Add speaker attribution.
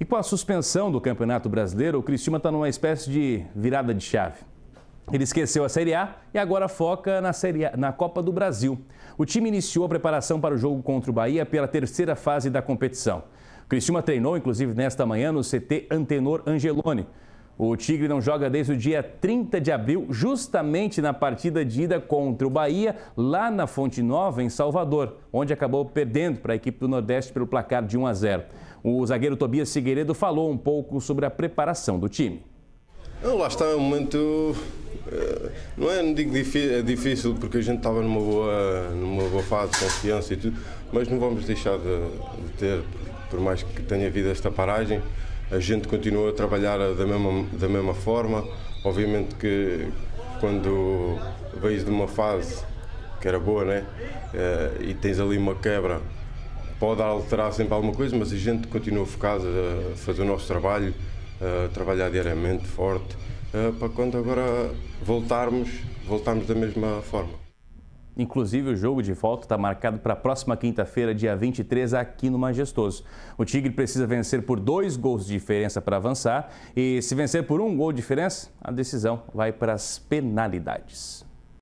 Speaker 1: E com a suspensão do Campeonato Brasileiro, o Criciúma está numa espécie de virada de chave. Ele esqueceu a Série A e agora foca na, série a, na Copa do Brasil. O time iniciou a preparação para o jogo contra o Bahia pela terceira fase da competição. O Criciúma treinou, inclusive, nesta manhã no CT Antenor Angeloni. O Tigre não joga desde o dia 30 de abril, justamente na partida de ida contra o Bahia, lá na Fonte Nova, em Salvador, onde acabou perdendo para a equipe do Nordeste pelo placar de 1 a 0. O zagueiro Tobias Figueiredo falou um pouco sobre a preparação do time.
Speaker 2: Não, lá está, é um momento. Eh, não é, não digo difícil, é difícil porque a gente estava numa boa, numa boa fase, confiança e tudo, mas não vamos deixar de, de ter, por mais que tenha havido esta paragem a gente continua a trabalhar da mesma, da mesma forma. Obviamente que quando veio de uma fase que era boa, né? Eh, e tens ali uma quebra, pode alterar sempre alguma coisa, mas a gente continua focado a fazer o nosso trabalho, a trabalhar diariamente, forte, eh, para quando agora voltarmos, voltarmos da mesma forma.
Speaker 1: Inclusive, o jogo de volta está marcado para a próxima quinta-feira, dia 23, aqui no Majestoso. O Tigre precisa vencer por dois gols de diferença para avançar e, se vencer por um gol de diferença, a decisão vai para as penalidades.